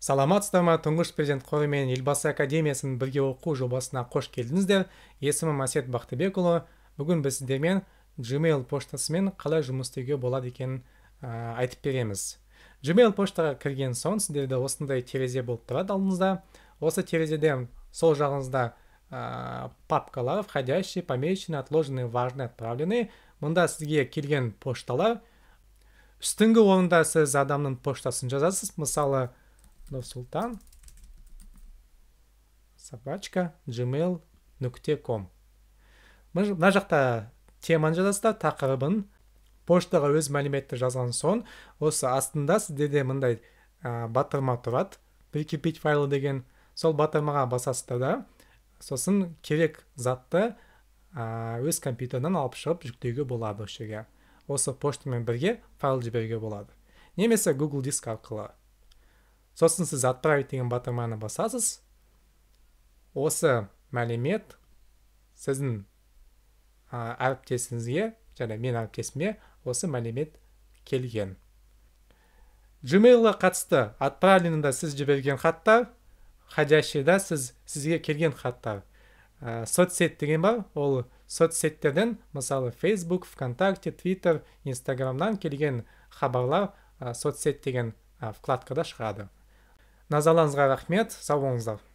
саламатсыздар ма тұңғыш президент қоры мен елбасы академиясының бірге оқу жобасына қош келдіңіздер есімім әсет бақтыбекұлы бүгін біз сіздермен gmail поштасымен қалай жұмыс істеуге болады екенін ә, айтып береміз gmail поштаға кірген соң сіздерде осындай терезе болып тұрады алдыңызда осы терезеде сол жағыңызда ә, папкалар входящие помечены отложенные важные отправленные мұнда сізге келген пошталар үстіңгі орында сіз адамның поштасын жазасыз мысалы султан собачка gmail нүкте ком мына жақта теманы жазасыз да тақырыбын поштаға өз мәліметті жазған соң осы астында сіздерде мындай батырма тұрады прикрепить файлы деген сол батырмаға басасыздар да сосын керек затты өз компьютерінен алып шығып жүктеуге болады осы жерге осы поштамен бірге файл жіберуге болады немесе google диск арқылы сосын сіз отправить деген батырманы басасыз осы мәлімет сіздің ә, әріптесіңізге және мен әріптесіме осы мәлімет келген gmailға қатысты отправленныйда сіз жіберген хаттар ходящийда сіз сізге келген хаттар ә, соцсет деген бар ол соцсеттерден мысалы facebook вконтакте twitter инстаграмнан келген хабарлар ә, соцсет деген вкладкада шығады назарларыңызға рахмет сау болыңыздар